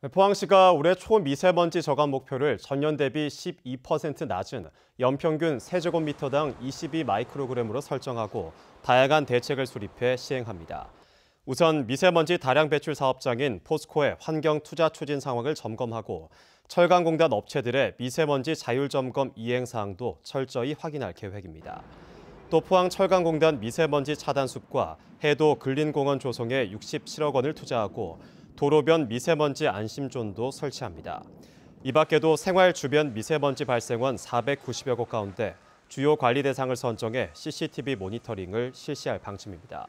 네, 포항시가 올해 초미세먼지 저감 목표를 전년 대비 12% 낮은 연평균 세제곱미터당 22마이크로그램으로 설정하고 다양한 대책을 수립해 시행합니다. 우선 미세먼지 다량 배출 사업장인 포스코의 환경 투자 추진 상황을 점검하고 철강공단 업체들의 미세먼지 자율 점검 이행 사항도 철저히 확인할 계획입니다. 또 포항 철강공단 미세먼지 차단숲과 해도 근린공원 조성에 67억 원을 투자하고 도로변 미세먼지 안심존도 설치합니다. 이 밖에도 생활 주변 미세먼지 발생원 490여 곳 가운데 주요 관리 대상을 선정해 CCTV 모니터링을 실시할 방침입니다.